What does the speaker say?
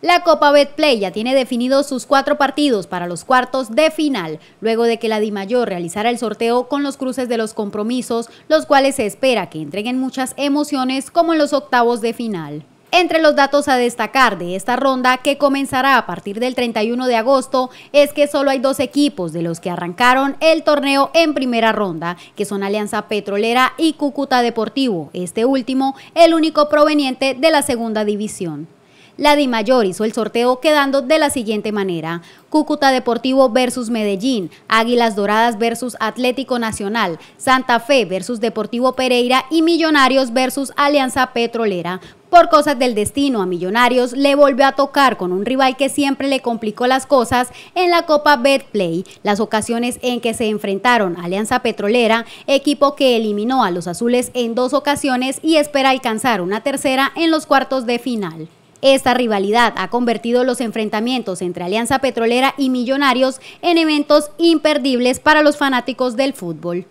La Copa Betplay ya tiene definidos sus cuatro partidos para los cuartos de final, luego de que la Dimayor realizara el sorteo con los cruces de los compromisos, los cuales se espera que entreguen muchas emociones como en los octavos de final. Entre los datos a destacar de esta ronda, que comenzará a partir del 31 de agosto, es que solo hay dos equipos de los que arrancaron el torneo en primera ronda, que son Alianza Petrolera y Cúcuta Deportivo, este último el único proveniente de la segunda división la Di Mayor hizo el sorteo quedando de la siguiente manera. Cúcuta Deportivo versus Medellín, Águilas Doradas versus Atlético Nacional, Santa Fe versus Deportivo Pereira y Millonarios versus Alianza Petrolera. Por cosas del destino a Millonarios le volvió a tocar con un rival que siempre le complicó las cosas en la Copa Betplay. Las ocasiones en que se enfrentaron Alianza Petrolera, equipo que eliminó a los azules en dos ocasiones y espera alcanzar una tercera en los cuartos de final. Esta rivalidad ha convertido los enfrentamientos entre Alianza Petrolera y Millonarios en eventos imperdibles para los fanáticos del fútbol.